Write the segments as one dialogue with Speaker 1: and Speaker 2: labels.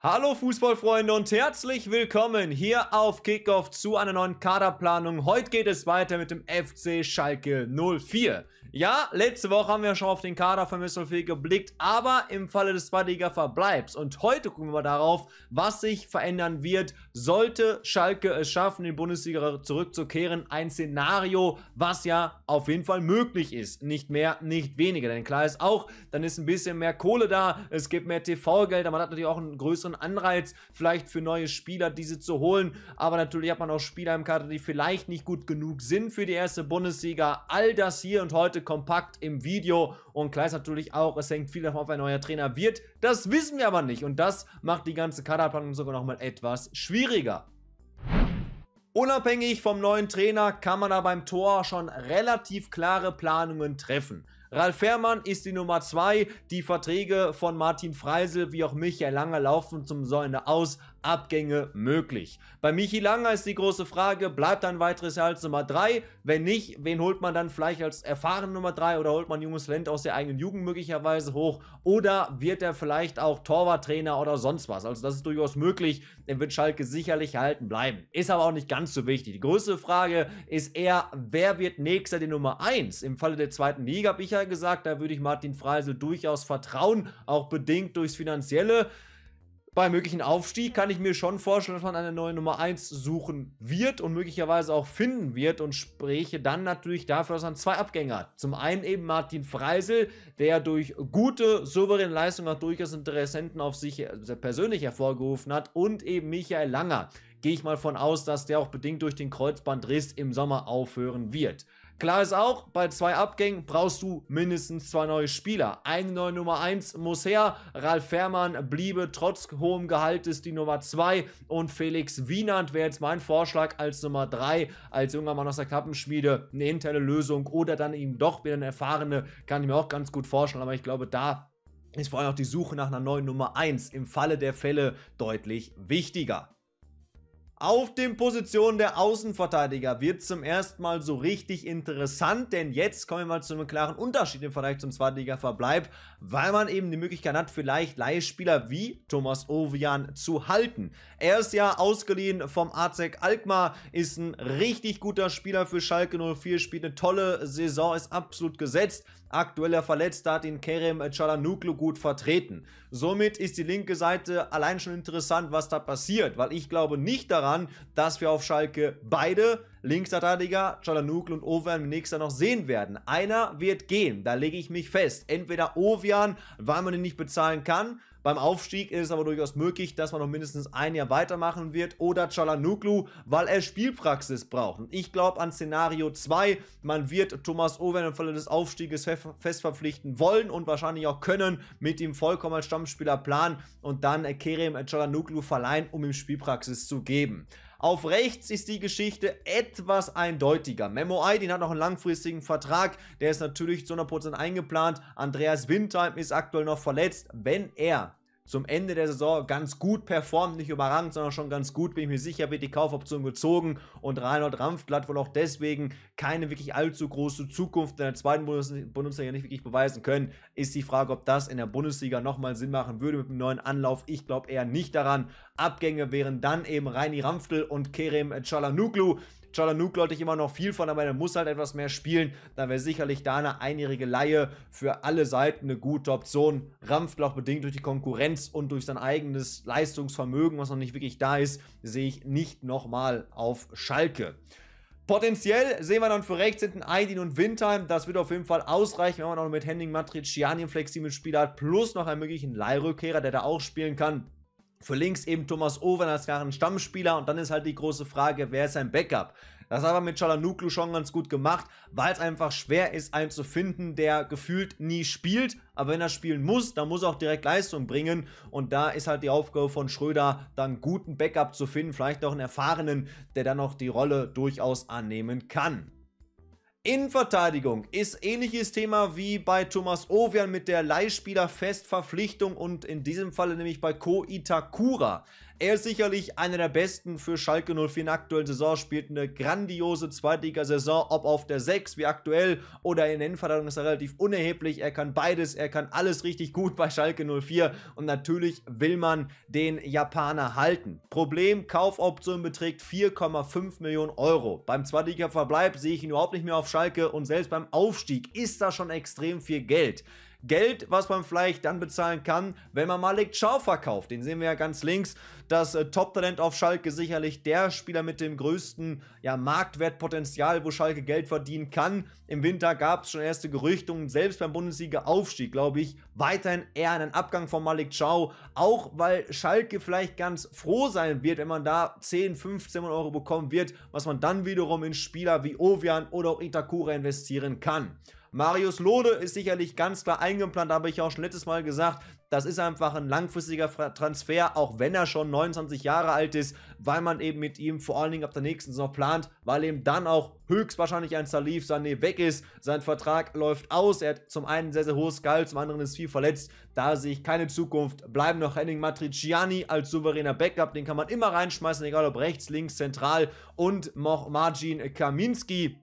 Speaker 1: Hallo Fußballfreunde und herzlich willkommen hier auf Kickoff zu einer neuen Kaderplanung. Heute geht es weiter mit dem FC Schalke 04. Ja, letzte Woche haben wir schon auf den Kader von Mr. Phil geblickt, aber im Falle des Zweitliga-Verbleibs. Und heute gucken wir mal darauf, was sich verändern wird, sollte Schalke es schaffen, in die Bundesliga zurückzukehren. Ein Szenario, was ja auf jeden Fall möglich ist. Nicht mehr, nicht weniger. Denn klar ist auch, dann ist ein bisschen mehr Kohle da, es gibt mehr TV-Gelder, man hat natürlich auch einen größeren Anreiz, vielleicht für neue Spieler diese zu holen. Aber natürlich hat man auch Spieler im Kader, die vielleicht nicht gut genug sind für die erste Bundesliga. All das hier und heute kompakt im Video und klar ist natürlich auch. Es hängt viel davon ab, ein neuer Trainer wird. Das wissen wir aber nicht und das macht die ganze Kaderplanung sogar nochmal etwas schwieriger. Unabhängig vom neuen Trainer kann man aber beim Tor schon relativ klare Planungen treffen. Ralf Fährmann ist die Nummer 2. Die Verträge von Martin Freisel wie auch Michael Lange laufen zum Säune aus. Abgänge möglich. Bei Michi Langer ist die große Frage, bleibt ein weiteres Jahr als Nummer 3? Wenn nicht, wen holt man dann vielleicht als erfahren Nummer 3 oder holt man junges Land aus der eigenen Jugend möglicherweise hoch? Oder wird er vielleicht auch Torwarttrainer oder sonst was? Also das ist durchaus möglich, dann wird Schalke sicherlich erhalten bleiben. Ist aber auch nicht ganz so wichtig. Die größte Frage ist eher, wer wird nächster die Nummer 1? Im Falle der zweiten Liga habe ich ja gesagt, da würde ich Martin Freisel durchaus vertrauen, auch bedingt durchs Finanzielle. Bei möglichen Aufstieg kann ich mir schon vorstellen, dass man eine neue Nummer 1 suchen wird und möglicherweise auch finden wird und spräche dann natürlich dafür, dass man zwei Abgänge hat. Zum einen eben Martin Freisel, der durch gute, souveräne Leistungen auch durchaus Interessenten auf sich also persönlich hervorgerufen hat und eben Michael Langer. Gehe ich mal von aus, dass der auch bedingt durch den Kreuzbandriss im Sommer aufhören wird. Klar ist auch, bei zwei Abgängen brauchst du mindestens zwei neue Spieler. Eine neue Nummer 1 muss her. Ralf Fährmann bliebe trotz hohem Gehaltes die Nummer 2 und Felix Wienand wäre jetzt mein Vorschlag als Nummer 3, als junger Mann aus der Klappenschmiede, eine interne Lösung oder dann eben doch wieder eine erfahrene, kann ich mir auch ganz gut vorstellen, aber ich glaube, da ist vor allem auch die Suche nach einer neuen Nummer 1 im Falle der Fälle deutlich wichtiger. Auf den Positionen der Außenverteidiger wird zum ersten Mal so richtig interessant, denn jetzt kommen wir mal zu einem klaren Unterschied im Vergleich zum Zweitliga-Verbleib, weil man eben die Möglichkeit hat, vielleicht Leihspieler wie Thomas Ovian zu halten. Er ist ja ausgeliehen vom AZEK Alkmaar, ist ein richtig guter Spieler für Schalke 04, spielt eine tolle Saison, ist absolut gesetzt aktueller Verletzter hat ihn Kerem Chalanuklu gut vertreten. Somit ist die linke Seite allein schon interessant, was da passiert, weil ich glaube nicht daran, dass wir auf Schalke beide Linksverteidiger Chalanuklu und Ovian im nächsten Jahr noch sehen werden. Einer wird gehen, da lege ich mich fest. Entweder Ovian, weil man ihn nicht bezahlen kann, beim Aufstieg ist es aber durchaus möglich, dass man noch mindestens ein Jahr weitermachen wird oder Chalanuklu, weil er Spielpraxis braucht. Und ich glaube an Szenario 2, man wird Thomas Owen im Falle des Aufstieges fest verpflichten wollen und wahrscheinlich auch können, mit ihm vollkommen als Stammspieler planen und dann Kerem Chalanuklu verleihen, um ihm Spielpraxis zu geben. Auf rechts ist die Geschichte etwas eindeutiger. Memo Aydin hat noch einen langfristigen Vertrag, der ist natürlich zu 100% eingeplant. Andreas Windheim ist aktuell noch verletzt. Wenn er zum Ende der Saison ganz gut performt, nicht überragend, sondern schon ganz gut, bin ich mir sicher, wird die Kaufoption gezogen und Reinhold Rampfblatt wohl auch deswegen keine wirklich allzu große Zukunft in der zweiten Bundes Bundesliga nicht wirklich beweisen können, ist die Frage, ob das in der Bundesliga nochmal Sinn machen würde mit dem neuen Anlauf. Ich glaube eher nicht daran. Abgänge wären dann eben Reini Rampftl und Kerem Chalanuglu. Chalanuk Leute ich immer noch viel von, aber er muss halt etwas mehr spielen. Dann wäre sicherlich da eine einjährige Laie für alle Seiten eine gute Option. Rampft auch bedingt durch die Konkurrenz und durch sein eigenes Leistungsvermögen, was noch nicht wirklich da ist, sehe ich nicht nochmal auf Schalke. Potenziell sehen wir dann für rechts hinten Aydin und Windheim. Das wird auf jeden Fall ausreichen, wenn man auch noch mit Henning Matriciani einen flexiblen Spieler hat, plus noch einen möglichen Leihrückkehrer, der da auch spielen kann für links eben Thomas Owen als klaren Stammspieler und dann ist halt die große Frage, wer ist sein Backup? Das hat er mit Chalanoglu schon ganz gut gemacht, weil es einfach schwer ist, einen zu finden, der gefühlt nie spielt. Aber wenn er spielen muss, dann muss er auch direkt Leistung bringen. Und da ist halt die Aufgabe von Schröder, dann guten Backup zu finden, vielleicht auch einen erfahrenen, der dann auch die Rolle durchaus annehmen kann. Innenverteidigung ist ähnliches Thema wie bei Thomas Ovian mit der Leihspielerfestverpflichtung und in diesem Falle nämlich bei Ko Itakura. Er ist sicherlich einer der besten für Schalke 04 in der aktuellen Saison, spielt eine grandiose Zweitliga-Saison, ob auf der 6 wie aktuell oder in den Innenverteidigung ist er relativ unerheblich. Er kann beides, er kann alles richtig gut bei Schalke 04 und natürlich will man den Japaner halten. Problem, Kaufoption beträgt 4,5 Millionen Euro. Beim Zweitliga-Verbleib sehe ich ihn überhaupt nicht mehr auf Schalke und selbst beim Aufstieg ist da schon extrem viel Geld. Geld, was man vielleicht dann bezahlen kann, wenn man Malik Chow verkauft. Den sehen wir ja ganz links das äh, Top-Talent auf Schalke sicherlich der Spieler mit dem größten ja, Marktwertpotenzial, wo Schalke Geld verdienen kann. Im Winter gab es schon erste Gerüchtungen, selbst beim Bundesliga-Aufstieg, glaube ich, weiterhin eher einen Abgang von Malik Ciao. Auch weil Schalke vielleicht ganz froh sein wird, wenn man da 10, 15 Euro bekommen wird, was man dann wiederum in Spieler wie Ovian oder auch Itakura investieren kann. Marius Lode ist sicherlich ganz klar eingeplant, habe ich auch schon letztes Mal gesagt. Das ist einfach ein langfristiger Transfer, auch wenn er schon 29 Jahre alt ist, weil man eben mit ihm vor allen Dingen ab der nächsten Saison plant, weil eben dann auch höchstwahrscheinlich ein Salif Sané weg ist. Sein Vertrag läuft aus. Er hat zum einen sehr, sehr hohes Gehalt, zum anderen ist viel verletzt. Da sehe ich keine Zukunft. Bleiben noch Henning Matriciani als souveräner Backup. Den kann man immer reinschmeißen, egal ob rechts, links, zentral. Und noch Marcin Kaminski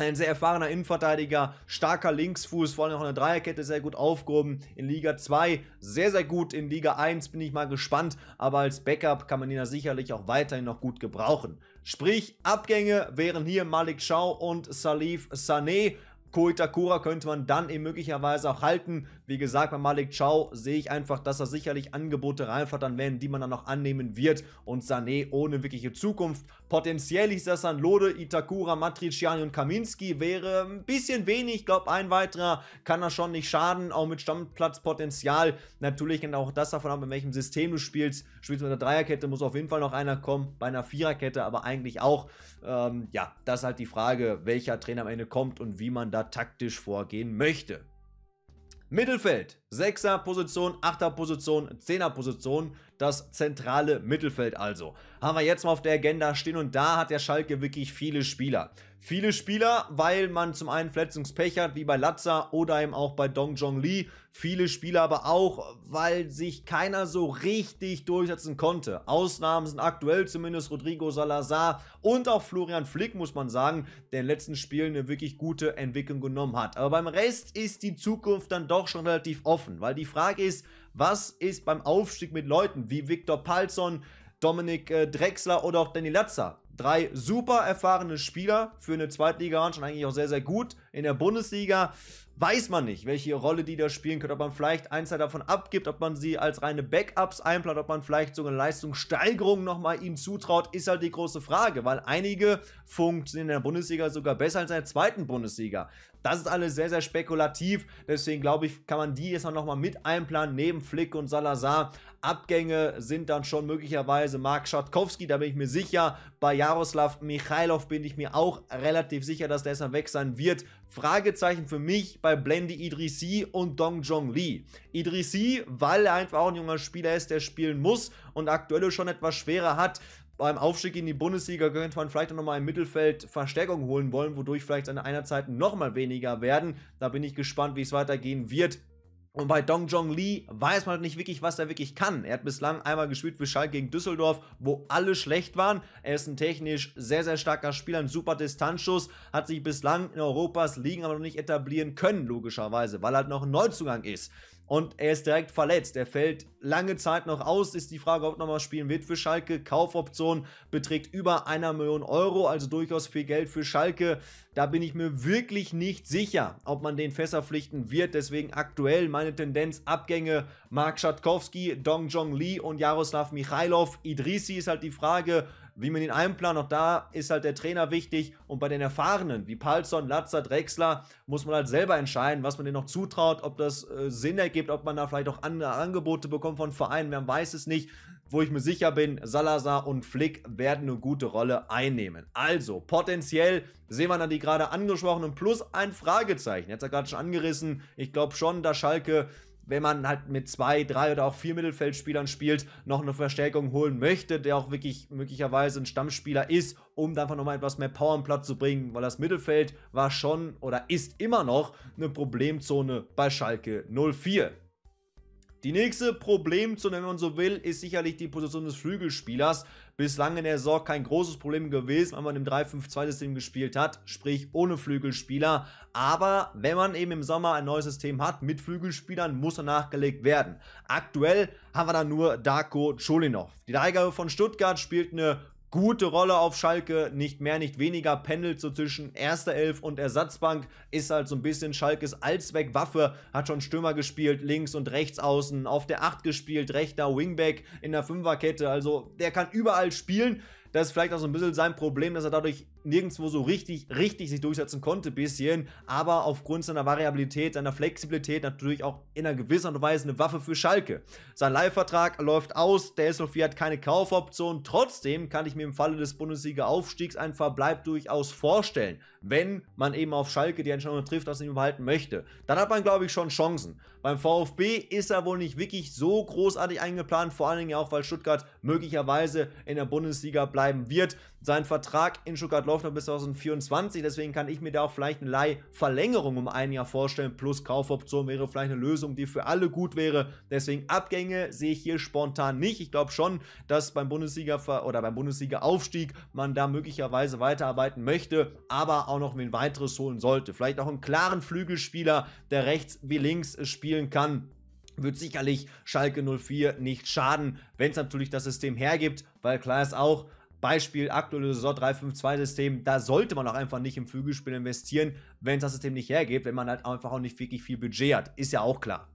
Speaker 1: ein sehr erfahrener Innenverteidiger, starker Linksfuß, vor allem auch in der Dreierkette sehr gut aufgehoben. In Liga 2 sehr, sehr gut. In Liga 1 bin ich mal gespannt, aber als Backup kann man ihn ja sicherlich auch weiterhin noch gut gebrauchen. Sprich, Abgänge wären hier Malik Schau und Salif Sané. Koitakura könnte man dann eben möglicherweise auch halten. Wie gesagt, bei Malik Chow sehe ich einfach, dass er sicherlich Angebote reinflattern werden, die man dann noch annehmen wird. Und Sané ohne wirkliche Zukunft Potenziell hieß das an Lode, Itakura, Matriciani und Kaminski. Wäre ein bisschen wenig. Ich glaube, ein weiterer kann das schon nicht schaden. Auch mit Stammplatzpotenzial. Natürlich hängt auch das davon ab, in welchem System du spielst. Spielst du mit einer Dreierkette, muss auf jeden Fall noch einer kommen. Bei einer Viererkette aber eigentlich auch. Ähm, ja, das ist halt die Frage, welcher Trainer am Ende kommt und wie man da taktisch vorgehen möchte. Mittelfeld, Sechser Position, Achter Position, Zehner Position das zentrale Mittelfeld also. Haben wir jetzt mal auf der Agenda stehen und da hat der Schalke wirklich viele Spieler. Viele Spieler, weil man zum einen Verletzungspech hat, wie bei Latza oder eben auch bei Dong Jong Lee. Viele Spieler aber auch, weil sich keiner so richtig durchsetzen konnte. Ausnahmen sind aktuell zumindest Rodrigo Salazar und auch Florian Flick, muss man sagen, der in den letzten Spielen eine wirklich gute Entwicklung genommen hat. Aber beim Rest ist die Zukunft dann doch schon relativ offen, weil die Frage ist, was ist beim Aufstieg mit Leuten wie Viktor Palzon, Dominik äh, Drexler oder auch Danny Latzer? Drei super erfahrene Spieler für eine Zweitliga waren schon eigentlich auch sehr, sehr gut. In der Bundesliga weiß man nicht, welche Rolle die da spielen können, ob man vielleicht ein, zwei davon abgibt, ob man sie als reine Backups einplant, ob man vielleicht sogar eine Leistungssteigerung nochmal ihnen zutraut, ist halt die große Frage, weil einige funktionieren in der Bundesliga sogar besser als in der zweiten Bundesliga. Das ist alles sehr, sehr spekulativ. Deswegen glaube ich, kann man die jetzt auch nochmal mit einplanen, neben Flick und Salazar. Abgänge sind dann schon möglicherweise Mark Schatkowski, da bin ich mir sicher. Bei Jaroslav Michailov bin ich mir auch relativ sicher, dass der erstmal weg sein wird. Fragezeichen für mich bei Blendy Idrisi und Dong Jong Lee. Idrisi, weil er einfach auch ein junger Spieler ist, der spielen muss und aktuell schon etwas schwerer hat, beim Aufstieg in die Bundesliga könnte man vielleicht nochmal im Mittelfeld Verstärkung holen wollen, wodurch vielleicht seine Einheitszeiten nochmal weniger werden. Da bin ich gespannt, wie es weitergehen wird. Und bei Dong Jong Lee weiß man halt nicht wirklich, was er wirklich kann. Er hat bislang einmal gespielt für Schalke gegen Düsseldorf, wo alle schlecht waren. Er ist ein technisch sehr, sehr starker Spieler, ein super Distanzschuss, hat sich bislang in Europas Ligen aber noch nicht etablieren können, logischerweise, weil er halt noch ein Neuzugang ist und er ist direkt verletzt. Er fällt lange Zeit noch aus, ist die Frage, ob er nochmal spielen wird für Schalke. Kaufoption beträgt über einer Million Euro, also durchaus viel Geld für Schalke. Da bin ich mir wirklich nicht sicher, ob man den Fässer pflichten wird. Deswegen aktuell meine Tendenz Abgänge Mark Schatkowski, Dong Jong Lee und Jaroslav Michailov. Idrisi ist halt die Frage, wie man ihn einplant. Auch da ist halt der Trainer wichtig. Und bei den Erfahrenen wie Palzon, Latzer, Drexler muss man halt selber entscheiden, was man denen noch zutraut, ob das äh, Sinn ergibt, ob man da vielleicht auch andere Angebote bekommt von Vereinen. Man weiß es nicht. Wo ich mir sicher bin, Salazar und Flick werden eine gute Rolle einnehmen. Also, potenziell sehen wir dann die gerade angesprochenen plus ein Fragezeichen. Jetzt hat er gerade schon angerissen. Ich glaube schon, dass Schalke wenn man halt mit zwei, drei oder auch vier Mittelfeldspielern spielt, noch eine Verstärkung holen möchte, der auch wirklich möglicherweise ein Stammspieler ist, um dann einfach nochmal etwas mehr Power am Platz zu bringen, weil das Mittelfeld war schon oder ist immer noch eine Problemzone bei Schalke 04. Die nächste Problemzone, wenn man so will, ist sicherlich die Position des Flügelspielers. Bislang in der Saison kein großes Problem gewesen, wenn man im 3-5-2-System gespielt hat, sprich ohne Flügelspieler. Aber wenn man eben im Sommer ein neues System hat mit Flügelspielern, muss er nachgelegt werden. Aktuell haben wir da nur Darko Cholinov. Die Leihgabe von Stuttgart spielt eine gute Rolle auf Schalke, nicht mehr, nicht weniger, pendelt so zwischen erster Elf und Ersatzbank, ist halt so ein bisschen Schalkes Allzweckwaffe, hat schon Stürmer gespielt, links und rechts außen, auf der Acht gespielt, rechter Wingback in der Fünferkette, also der kann überall spielen. Das ist vielleicht auch so ein bisschen sein Problem, dass er dadurch nirgendwo so richtig, richtig sich durchsetzen konnte, bisschen. Aber aufgrund seiner Variabilität, seiner Flexibilität natürlich auch in einer gewissen Weise eine Waffe für Schalke. Sein Leihvertrag läuft aus, der SLV hat keine Kaufoption. Trotzdem kann ich mir im Falle des Bundesliga-Aufstiegs einen Verbleib durchaus vorstellen, wenn man eben auf Schalke die Entscheidung trifft, dass er ihn behalten möchte. Dann hat man, glaube ich, schon Chancen. Beim VfB ist er wohl nicht wirklich so großartig eingeplant, vor allen Dingen auch, weil Stuttgart möglicherweise in der Bundesliga bleiben wird. Sein Vertrag in Stuttgart läuft noch bis 2024, deswegen kann ich mir da auch vielleicht eine Leihverlängerung um ein Jahr vorstellen, plus Kaufoption wäre vielleicht eine Lösung, die für alle gut wäre. Deswegen Abgänge sehe ich hier spontan nicht. Ich glaube schon, dass beim Bundesliga oder beim Bundesliga-Aufstieg man da möglicherweise weiterarbeiten möchte, aber auch noch ein weiteres holen sollte. Vielleicht auch einen klaren Flügelspieler, der rechts wie links spielen kann wird sicherlich Schalke 04 nicht schaden, wenn es natürlich das System hergibt, weil klar ist auch, Beispiel aktuelle Saison 352 system da sollte man auch einfach nicht im Flügelspiel investieren, wenn es das System nicht hergibt, wenn man halt einfach auch nicht wirklich viel Budget hat. Ist ja auch klar.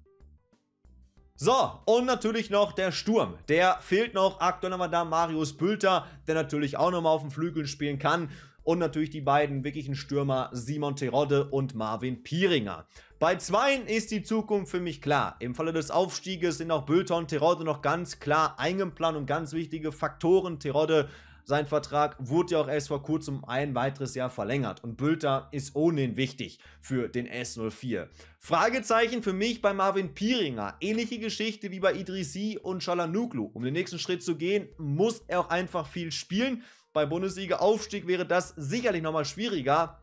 Speaker 1: So, und natürlich noch der Sturm. Der fehlt noch. Aktuell haben wir da Marius Bülter, der natürlich auch nochmal auf den Flügeln spielen kann. Und natürlich die beiden wirklichen Stürmer Simon Terodde und Marvin Pieringer. Bei zweien ist die Zukunft für mich klar. Im Falle des Aufstieges sind auch Bülter und Terodde noch ganz klar eingeplant und ganz wichtige Faktoren. Terodde sein Vertrag wurde ja auch erst vor kurzem ein weiteres Jahr verlängert und Bülter ist ohnehin wichtig für den S04. Fragezeichen für mich bei Marvin Pieringer. Ähnliche Geschichte wie bei Idrisi und Chalanuglu. Um den nächsten Schritt zu gehen, muss er auch einfach viel spielen. Bei Bundesliga-Aufstieg wäre das sicherlich nochmal schwieriger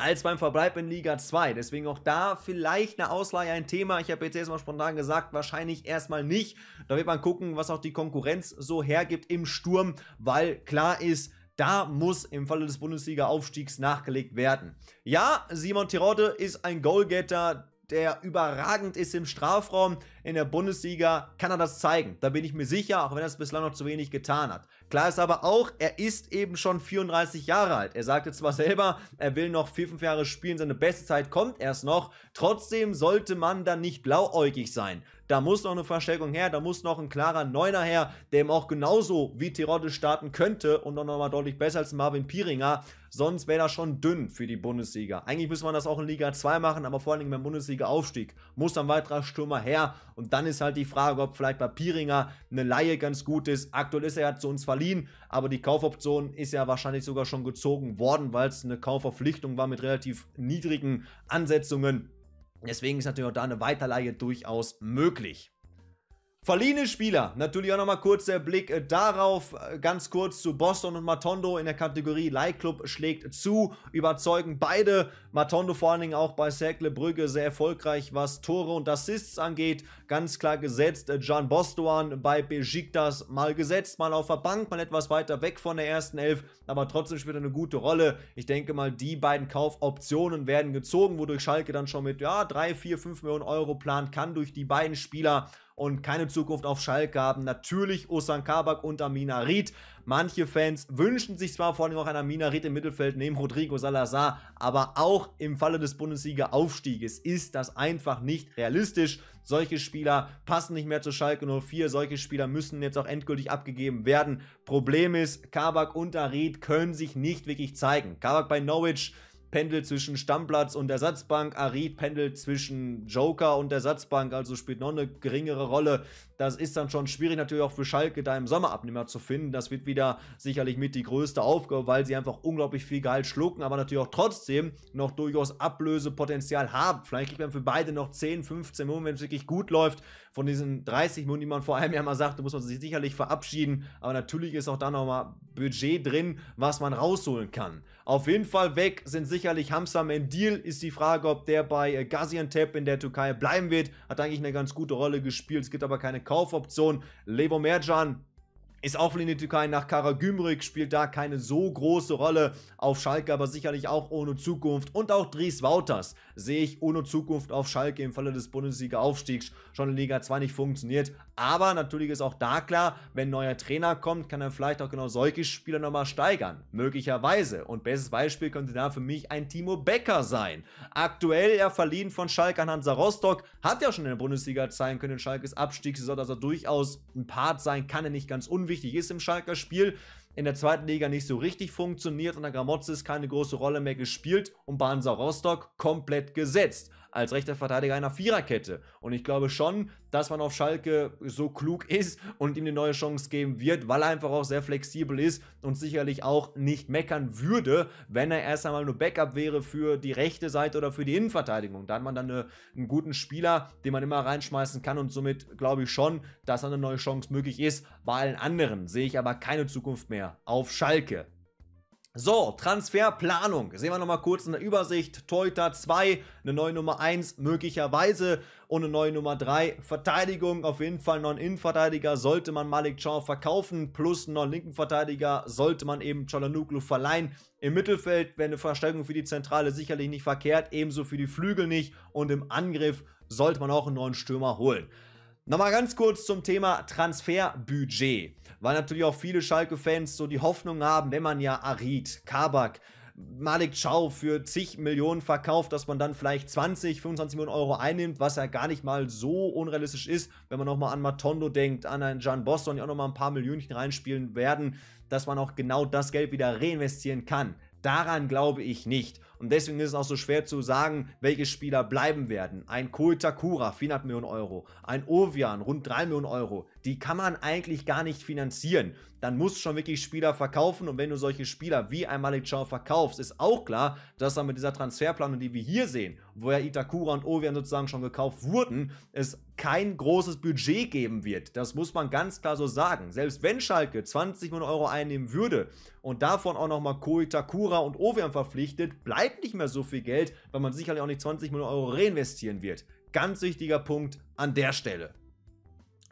Speaker 1: als beim Verbleib in Liga 2. Deswegen auch da vielleicht eine Ausleihe ein Thema. Ich habe jetzt erstmal spontan gesagt, wahrscheinlich erstmal nicht. Da wird man gucken, was auch die Konkurrenz so hergibt im Sturm, weil klar ist, da muss im Falle des Bundesliga-Aufstiegs nachgelegt werden. Ja, Simon Tirode ist ein Goalgetter, der überragend ist im Strafraum. In der Bundesliga kann er das zeigen. Da bin ich mir sicher, auch wenn er es bislang noch zu wenig getan hat. Klar ist aber auch, er ist eben schon 34 Jahre alt. Er sagte zwar selber, er will noch 4-5 Jahre spielen, seine beste Zeit kommt erst noch. Trotzdem sollte man dann nicht blauäugig sein. Da muss noch eine Verstärkung her, da muss noch ein klarer Neuner her, der eben auch genauso wie Terodde starten könnte und dann nochmal deutlich besser als Marvin Pieringer. Sonst wäre das schon dünn für die Bundesliga. Eigentlich müsste man das auch in Liga 2 machen, aber vor allen Dingen beim Bundesliga-Aufstieg muss dann weiterer Stürmer her. Und dann ist halt die Frage, ob vielleicht bei Pieringer eine Laie ganz gut ist. Aktuell ist er ja zu uns verliehen, aber die Kaufoption ist ja wahrscheinlich sogar schon gezogen worden, weil es eine Kaufverpflichtung war mit relativ niedrigen Ansetzungen. Deswegen ist natürlich auch da eine Weiterleihe durchaus möglich. Verliehene Spieler, natürlich auch nochmal kurz der Blick äh, darauf. Äh, ganz kurz zu Boston und Matondo in der Kategorie Leihclub schlägt zu. Überzeugen beide. Matondo vor allen Dingen auch bei Cercle Brügge sehr erfolgreich, was Tore und Assists angeht. Ganz klar gesetzt. John äh, Bostoan bei Besiktas mal gesetzt, mal auf der Bank, mal etwas weiter weg von der ersten Elf. Aber trotzdem spielt er eine gute Rolle. Ich denke mal, die beiden Kaufoptionen werden gezogen, wodurch Schalke dann schon mit ja, 3, 4, 5 Millionen Euro plant kann durch die beiden Spieler und keine Zukunft auf Schalke haben. Natürlich Osan Kabak und Amina Ried. Manche Fans wünschen sich zwar vor allem auch einen Amina Ried im Mittelfeld neben Rodrigo Salazar, aber auch im Falle des Bundesliga-Aufstieges ist das einfach nicht realistisch. Solche Spieler passen nicht mehr zu Schalke 04, solche Spieler müssen jetzt auch endgültig abgegeben werden. Problem ist, Kabak und Ried können sich nicht wirklich zeigen. Kabak bei Norwich pendelt zwischen Stammplatz und Ersatzbank. Arid pendelt zwischen Joker und Ersatzbank, also spielt noch eine geringere Rolle. Das ist dann schon schwierig, natürlich auch für Schalke, da im Sommerabnehmer zu finden. Das wird wieder sicherlich mit die größte Aufgabe, weil sie einfach unglaublich viel Gehalt schlucken, aber natürlich auch trotzdem noch durchaus Ablösepotenzial haben. Vielleicht kriegt man für beide noch 10, 15 Millionen, wenn es wirklich gut läuft. Von diesen 30 Millionen, die man vor einem Jahr mal sagte, muss man sich sicherlich verabschieden. Aber natürlich ist auch da nochmal Budget drin, was man rausholen kann. Auf jeden Fall weg sind sicher sicherlich Hamza Mendil. Ist die Frage, ob der bei äh, Gaziantep in der Türkei bleiben wird. Hat eigentlich eine ganz gute Rolle gespielt. Es gibt aber keine Kaufoption. Levo Mercan ist auch in der Türkei nach Karagümrük, spielt da keine so große Rolle. Auf Schalke aber sicherlich auch ohne Zukunft. Und auch Dries Wouters sehe ich ohne Zukunft auf Schalke im Falle des Bundesliga-Aufstiegs. Schon in Liga 2 nicht funktioniert. Aber natürlich ist auch da klar, wenn ein neuer Trainer kommt, kann er vielleicht auch genau solche Spieler nochmal steigern. Möglicherweise. Und bestes Beispiel könnte da für mich ein Timo Becker sein. Aktuell er verliehen von Schalke an Hansa Rostock. Hat ja schon in der Bundesliga zeigen können, in Schalkes Abstiegssaison, dass er durchaus ein Part sein kann, er nicht ganz unwichtig wichtig ist im Schalker Spiel in der zweiten Liga nicht so richtig funktioniert und Agramotzes keine große Rolle mehr gespielt und Bahnsa Rostock komplett gesetzt als rechter Verteidiger einer Viererkette. Und ich glaube schon, dass man auf Schalke so klug ist und ihm eine neue Chance geben wird, weil er einfach auch sehr flexibel ist und sicherlich auch nicht meckern würde, wenn er erst einmal nur Backup wäre für die rechte Seite oder für die Innenverteidigung. Da hat man dann eine, einen guten Spieler, den man immer reinschmeißen kann und somit glaube ich schon, dass eine neue Chance möglich ist. Bei allen anderen sehe ich aber keine Zukunft mehr mehr auf Schalke. So, Transferplanung. Sehen wir nochmal kurz in der Übersicht. Teuter 2, eine neue Nummer 1 möglicherweise und eine neue Nummer 3. Verteidigung, auf jeden Fall noch einen Innenverteidiger sollte man Malik Chan verkaufen, plus einen neuen linken Verteidiger sollte man eben Chalanoglu verleihen. Im Mittelfeld wäre eine Verstärkung für die Zentrale sicherlich nicht verkehrt, ebenso für die Flügel nicht und im Angriff sollte man auch einen neuen Stürmer holen. Nochmal ganz kurz zum Thema Transferbudget weil natürlich auch viele Schalke-Fans so die Hoffnung haben, wenn man ja Arid, Kabak, Malik Chow für zig Millionen verkauft, dass man dann vielleicht 20, 25 Millionen Euro einnimmt, was ja gar nicht mal so unrealistisch ist, wenn man nochmal an Matondo denkt, an einen Jan Boston, die auch nochmal ein paar Millionen reinspielen werden, dass man auch genau das Geld wieder reinvestieren kann. Daran glaube ich nicht. Und deswegen ist es auch so schwer zu sagen, welche Spieler bleiben werden. Ein Koitakura, 400 Millionen Euro. Ein Ovian, rund 3 Millionen Euro die kann man eigentlich gar nicht finanzieren. Dann musst du schon wirklich Spieler verkaufen und wenn du solche Spieler wie ein Malik Chow verkaufst, ist auch klar, dass dann mit dieser Transferplanung, die wir hier sehen, wo ja Itakura und Ovian sozusagen schon gekauft wurden, es kein großes Budget geben wird. Das muss man ganz klar so sagen. Selbst wenn Schalke 20 Millionen Euro einnehmen würde und davon auch nochmal Ko Itakura und Ovian verpflichtet, bleibt nicht mehr so viel Geld, weil man sicherlich auch nicht 20 Millionen Euro reinvestieren wird. Ganz wichtiger Punkt an der Stelle.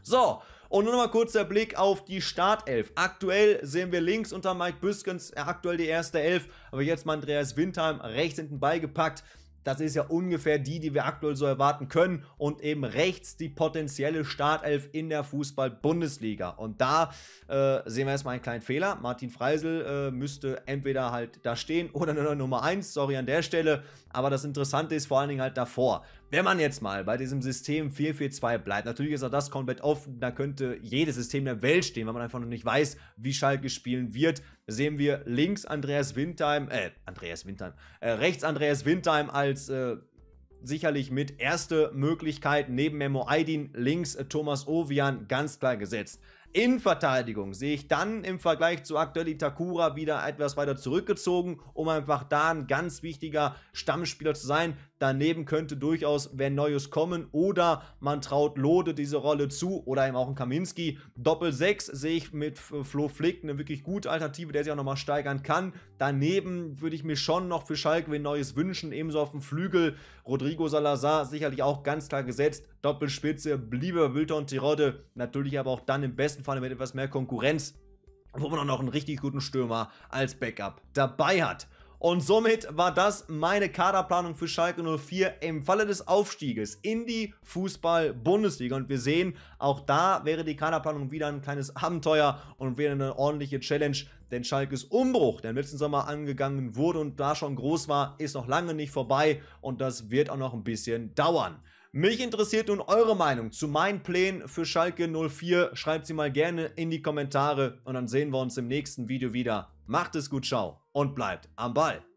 Speaker 1: So, und nur noch mal kurz der Blick auf die Startelf. Aktuell sehen wir links unter Mike Büskens äh, aktuell die erste Elf, aber jetzt mal Andreas Windheim rechts hinten beigepackt. Das ist ja ungefähr die, die wir aktuell so erwarten können und eben rechts die potenzielle Startelf in der Fußball-Bundesliga. Und da äh, sehen wir erstmal einen kleinen Fehler. Martin Freisel äh, müsste entweder halt da stehen oder nur Nummer 1, sorry an der Stelle. Aber das Interessante ist vor allen Dingen halt davor. Wenn man jetzt mal bei diesem System 442 bleibt, natürlich ist auch das komplett offen, da könnte jedes System der Welt stehen, weil man einfach noch nicht weiß, wie Schalke spielen wird. Da sehen wir links Andreas Windheim, äh, Andreas Windheim, äh, rechts Andreas Windheim als äh, sicherlich mit erste Möglichkeit neben Memo Aydin, links äh, Thomas Ovian ganz klar gesetzt. In Verteidigung sehe ich dann im Vergleich zu aktuell Itakura wieder etwas weiter zurückgezogen, um einfach da ein ganz wichtiger Stammspieler zu sein. Daneben könnte durchaus wer Neues kommen oder man traut Lode diese Rolle zu oder eben auch ein Kaminski. Doppel 6 sehe ich mit Flo Flick eine wirklich gute Alternative, der sich auch nochmal steigern kann. Daneben würde ich mir schon noch für Schalke ein Neues wünschen, ebenso auf dem Flügel. Rodrigo Salazar sicherlich auch ganz klar gesetzt. Doppelspitze, bliebe Wilton Tirode. Natürlich aber auch dann im besten Fall mit etwas mehr Konkurrenz, wo man auch noch einen richtig guten Stürmer als Backup dabei hat. Und somit war das meine Kaderplanung für Schalke 04 im Falle des Aufstieges in die Fußball-Bundesliga. Und wir sehen, auch da wäre die Kaderplanung wieder ein kleines Abenteuer und wieder eine ordentliche Challenge. Denn Schalkes Umbruch, der im letzten Sommer angegangen wurde und da schon groß war, ist noch lange nicht vorbei. Und das wird auch noch ein bisschen dauern. Mich interessiert nun eure Meinung zu meinen Plänen für Schalke 04. Schreibt sie mal gerne in die Kommentare und dann sehen wir uns im nächsten Video wieder. Macht es gut, ciao und bleibt am Ball.